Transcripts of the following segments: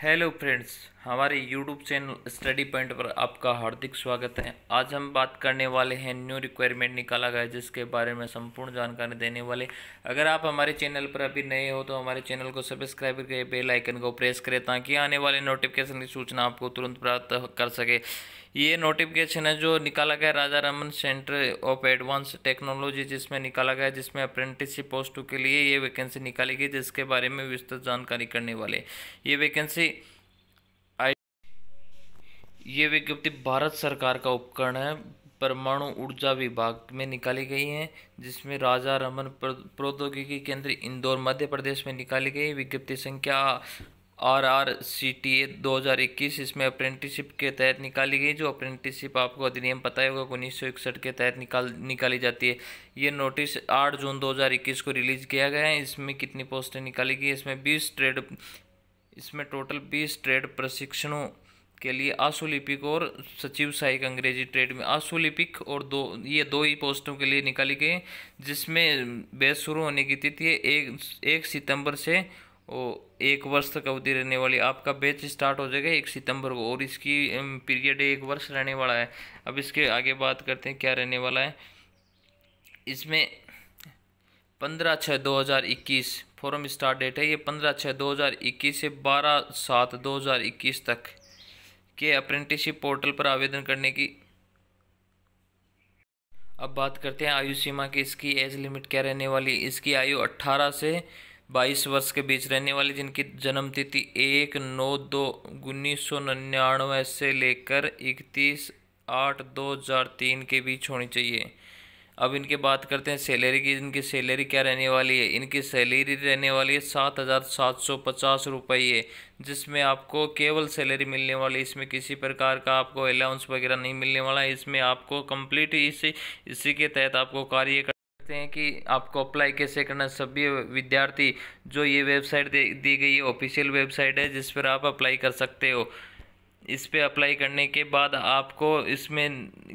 hello friends हमारे YouTube channel study point पर आपका हार्दिक स्वागत है आज हम बात करने वाले हैं न्यू रिक्वायरमेंट निकाला गया जिसके बारे में संपूर्ण जानकारी देने वाले अगर आप हमारे चैनल पर अभी नए हो तो हमारे चैनल को सब्सक्राइब करके बेल आइकन को प्रेस करें ताकि आने वाले नोटिफिकेशन की सूचना आपको तुरंत प्राप्त कर सके ये नोटिफिकेशन है जो निकाला गया Raja Raman centre of advance technology जिसमें निकाला गया जिसमें अप्रेंटिसशिप पोस्टों के लिए ये वैकेंसी निकाली गई जिसके बारे में विस्तृत जानकारी करने वाले ये वैकेंसी ये विज्ञप्ति भारत सरकार का उपकरण है परमाणु ऊर्जा विभाग में निकाली गई है जिसमें राजा रमन प्रौद्योगिकी केंद्र इंदौर मध्य प्रदेश में निकाली गई विज्ञप्ति संख्या R R C T A दो हज़ार इक्कीस इसमें अप्रेंटिसिप के तहत निकाली गई जो अप्रेंटिसिप आपको अधिनियम पता ही होगा उन्नीस सौ इकसठ के तहत निकाल निकाली जाती है ये नोटिस आठ जून दो हज़ार इक्कीस को रिलीज़ किया गया है इसमें कितनी पोस्टें निकाली गई इसमें बीस ट्रेड इसमें टोटल बीस ट्रेड प्रशिक्षणों के लिए आशुलिपिक और सचिव सहायक अंग्रेजी ट्रेड में आशुलिपिक और दो ये दो ही पोस्टों के लिए निकाली गई जिसमें बेस शुरू होने की तिथि एक एक सितंबर से वो एक वर्ष तक अवधि रहने वाली आपका बैच स्टार्ट हो जाएगा एक सितंबर को और इसकी पीरियड एक वर्ष रहने वाला है अब इसके आगे बात करते हैं क्या रहने वाला है इसमें पंद्रह छः दो हज़ार इक्कीस फॉरम स्टार्ट डेट है ये पंद्रह छः दो हज़ार इक्कीस से बारह सात दो हज़ार इक्कीस तक के अप्रेंटिसशिप पोर्टल पर आवेदन करने की अब बात करते हैं आयु सीमा की इसकी एज लिमिट क्या रहने वाली इसकी आयु अट्ठारह से बाईस वर्ष के बीच रहने वाले जिनकी जन्म तिथि एक नौ दो उन्नीस सौ निन्यानवे से लेकर इकतीस आठ दो हज़ार तीन के बीच होनी चाहिए अब इनके बात करते हैं सैलरी की इनकी सैलरी क्या रहने वाली है इनकी सैलरी रहने वाली है सात हज़ार सात सौ पचास रुपये जिसमें आपको केवल सैलरी मिलने वाली इसमें किसी प्रकार का आपको अलाउंस वगैरह नहीं मिलने वाला इसमें आपको कंप्लीट इसी इसी के तहत आपको कार्य सकते हैं कि आपको अप्लाई कैसे करना सभी विद्यार्थी जो ये वेबसाइट दी गई ऑफिशियल वेबसाइट है जिस पर आप अप्लाई कर सकते हो इस पर अप्लाई करने के बाद आपको इसमें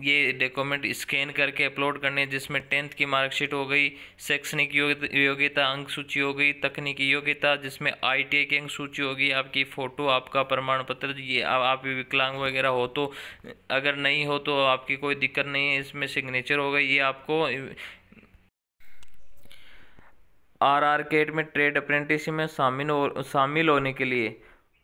ये डॉक्यूमेंट स्कैन करके अपलोड करने जिसमें टेंथ की मार्कशीट हो गई शैक्षणिक योग्यता अंक सूची हो गई तकनीकी योग्यता जिसमें आईटीआई की अंक सूची होगी आपकी फ़ोटो आपका प्रमाण पत्र ये आप विकलांग वगैरह हो तो अगर नहीं हो तो आपकी कोई दिक्कत नहीं है इसमें सिग्नेचर होगा ये आपको आर आर केट में ट्रेड अप्रेंटिसशिप में शामिल हो शामिल होने के लिए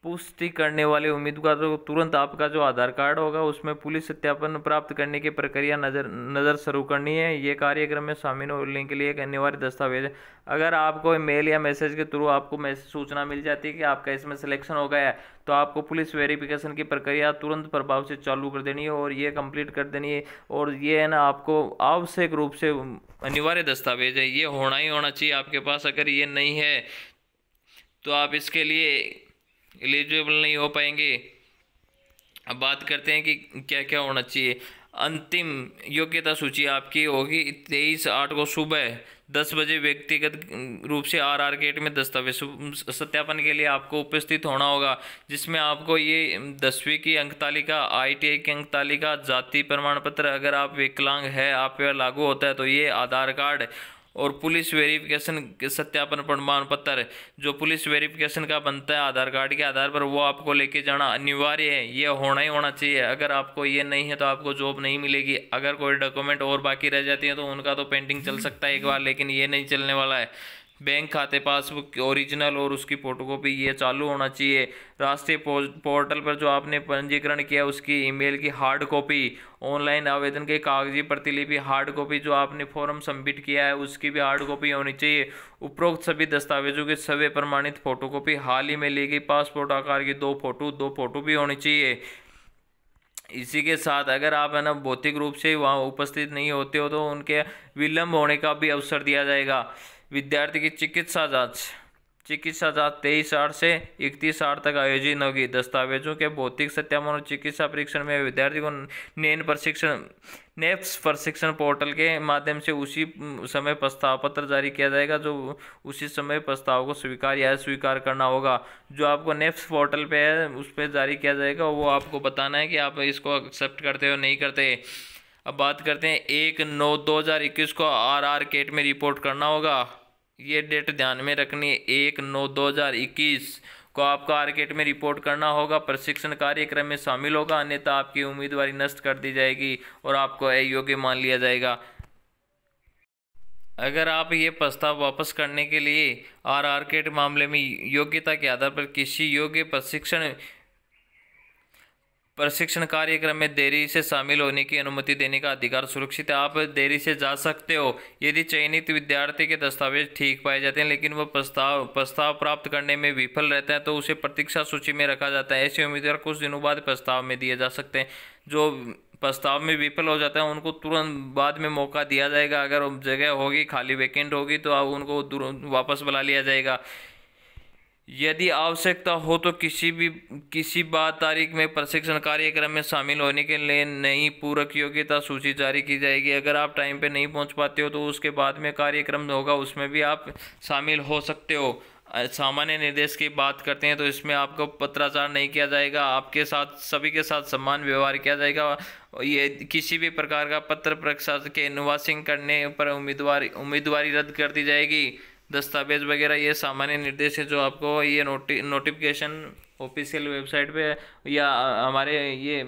पुष्टि करने वाले उम्मीदवारों को तुरंत आपका जो आधार कार्ड होगा उसमें पुलिस सत्यापन प्राप्त करने की प्रक्रिया नज़र नज़र शुरू करनी है ये कार्यक्रम में शामिल होने के लिए एक अनिवार्य दस्तावेज है अगर आपको मेल या मैसेज के थ्रू आपको मैसेज सूचना मिल जाती है कि आपका इसमें सिलेक्शन हो गया है तो आपको पुलिस वेरिफिकेशन की प्रक्रिया तुरंत प्रभाव से चालू कर देनी है और ये कंप्लीट कर देनी है और ये है ना आपको आवश्यक रूप से अनिवार्य दस्तावेज है ये होना ही होना चाहिए आपके पास अगर ये नहीं है तो आप इसके लिए एलिजिबल नहीं हो पाएंगे अब बात करते हैं कि क्या क्या होना चाहिए अंतिम योग्यता सूची आपकी होगी तेईस आठ को सुबह दस बजे व्यक्तिगत रूप से आर आर गेट में दस्तावेज सत्यापन के लिए आपको उपस्थित होना होगा जिसमें आपको ये दसवीं की अंक तालिका आईटीआई की अंक तालिका जाति प्रमाण पत्र अगर आप विकलांग है आप पर लागू होता है तो ये आधार कार्ड और पुलिस वेरिफिकेशन सत्यापन प्रमाण पत्र जो पुलिस वेरिफिकेशन का बनता है आधार कार्ड के आधार पर वो आपको लेके जाना अनिवार्य है ये होना ही होना चाहिए अगर आपको ये नहीं है तो आपको जॉब नहीं मिलेगी अगर कोई डॉक्यूमेंट और बाकी रह जाती है तो उनका तो पेंटिंग चल सकता है एक बार लेकिन ये नहीं चलने वाला है बैंक खाते पासबुक ओरिजिनल और उसकी फ़ोटोकॉपी ये चालू होना चाहिए राष्ट्रीय पोर्टल पर जो आपने पंजीकरण किया उसकी ईमेल की हार्ड कॉपी ऑनलाइन आवेदन के कागजी प्रतिलिपि हार्ड कॉपी जो आपने फॉर्म सबमिट किया है उसकी भी हार्ड कॉपी होनी चाहिए उपरोक्त सभी दस्तावेजों के सभी प्रमाणित फोटोकॉपी हाल ही में ली गई पासपोर्ट आकार की दो फोटो दो फोटो भी होनी चाहिए इसी के साथ अगर आप है ना भौतिक रूप से वहाँ उपस्थित नहीं होते हो तो उनके विलम्ब होने का भी अवसर दिया जाएगा विद्यार्थी की चिकित्सा जांच चिकित्सा जांच तेईस आठ से इकतीस आठ तक आयोजित होगी दस्तावेजों के भौतिक सत्यापन और चिकित्सा परीक्षण में विद्यार्थी को नैन प्रशिक्षण नेप्स प्रशिक्षण पोर्टल के माध्यम से उसी समय प्रस्ताव पत्र जारी किया जाएगा जो उसी समय प्रस्ताव को स्वीकार या स्वीकार करना होगा जो आपको नेप्स पोर्टल पे है उस पर जारी किया जाएगा वो आपको बताना है कि आप इसको एक्सेप्ट करते हो नहीं करते अब बात करते हैं एक नौ दो हज़ार इक्कीस को आर आर केट में रिपोर्ट करना होगा ये डेट ध्यान में रखनी है एक नौ दो हज़ार इक्कीस को आपका आर केट में रिपोर्ट करना होगा प्रशिक्षण कार्यक्रम में शामिल होगा अन्यथा आपकी उम्मीदवारी नष्ट कर दी जाएगी और आपको अयोग्य मान लिया जाएगा अगर आप ये प्रस्ताव वापस करने के लिए आर आर केट मामले में योग्यता के आधार पर किसी योग्य प्रशिक्षण प्रशिक्षण कार्यक्रम में देरी से शामिल होने की अनुमति देने का अधिकार सुरक्षित है आप देरी से जा सकते हो यदि चयनित विद्यार्थी के दस्तावेज ठीक पाए जाते हैं लेकिन वो प्रस्ताव प्रस्ताव प्राप्त करने में विफल रहता है तो उसे प्रतीक्षा सूची में रखा जाता है ऐसे उम्मीदवार कुछ दिनों बाद प्रस्ताव में दिए जा सकते हैं जो प्रस्ताव में विफल हो जाता है उनको तुरंत बाद में मौका दिया जाएगा अगर जगह होगी खाली वैकेंट होगी तो अब उनको वापस बुला लिया जाएगा यदि आवश्यकता हो तो किसी भी किसी बात तारीख में प्रशिक्षण कार्यक्रम में शामिल होने के लिए नई पूरक योग्यता सूची जारी की जाएगी अगर आप टाइम पे नहीं पहुंच पाते हो तो उसके बाद में कार्यक्रम होगा उसमें भी आप शामिल हो सकते हो सामान्य निर्देश की बात करते हैं तो इसमें आपको पत्राचार नहीं किया जाएगा आपके साथ सभी के साथ सम्मान व्यवहार किया जाएगा ये किसी भी प्रकार का पत्र प्रकाशन के निवासिंग करने पर उम्मीदवार उम्मीदवारी रद्द कर दी जाएगी दस्तावेज वगैरह ये सामान्य निर्देश है जो आपको ये नोटि नोटिफिकेशन ऑफिशियल वेबसाइट पे या हमारे ये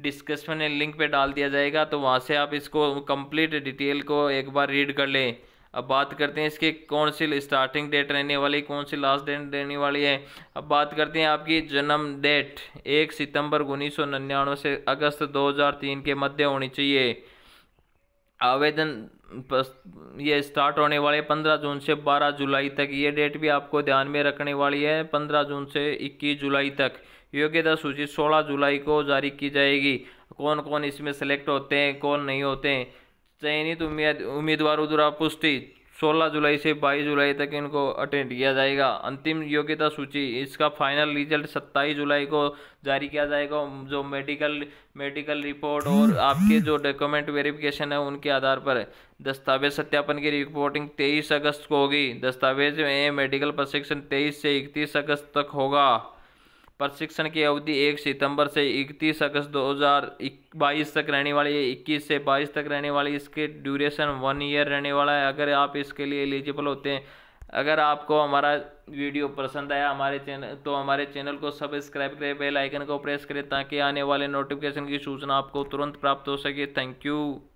डिस्कशन लिंक पे डाल दिया जाएगा तो वहाँ से आप इसको कंप्लीट डिटेल को एक बार रीड कर लें अब बात करते हैं इसकी कौन सी स्टार्टिंग डेट रहने वाली कौन सी लास्ट डेट रहने वाली है अब बात करते हैं आपकी जन्म डेट एक सितंबर उन्नीस से अगस्त 2003 के मध्य होनी चाहिए आवेदन ये स्टार्ट होने वाले पंद्रह जून से बारह जुलाई तक ये डेट भी आपको ध्यान में रखने वाली है पंद्रह जून से इक्कीस जुलाई तक योग्यता सूची सोलह जुलाई को जारी की जाएगी कौन कौन इसमें सेलेक्ट होते हैं कौन नहीं होते हैं चयनित उम्मीद उम्मीदवारों द्वारा पुष्टि 16 जुलाई से 22 जुलाई तक इनको अटेंड किया जाएगा अंतिम योग्यता सूची इसका फाइनल रिजल्ट 27 जुलाई को जारी किया जाएगा जो मेडिकल मेडिकल रिपोर्ट और आपके जो डॉक्यूमेंट वेरिफिकेशन है उनके आधार पर दस्तावेज सत्यापन की रिपोर्टिंग 23 अगस्त को होगी दस्तावेज में मेडिकल प्रशिक्षण 23 से 31 अगस्त तक होगा प्रशिक्षण की अवधि 1 सितंबर से 31 अगस्त 2022 तक रहने वाली है 21 से 22 तक रहने वाली इसके ड्यूरेशन वन ईयर रहने वाला है अगर आप इसके लिए एलिजिबल होते हैं अगर आपको हमारा वीडियो पसंद आया हमारे चैनल तो हमारे चैनल को सब्सक्राइब करें बेल आइकन को प्रेस करें ताकि आने वाले नोटिफिकेशन की सूचना आपको तुरंत प्राप्त हो सके थैंक यू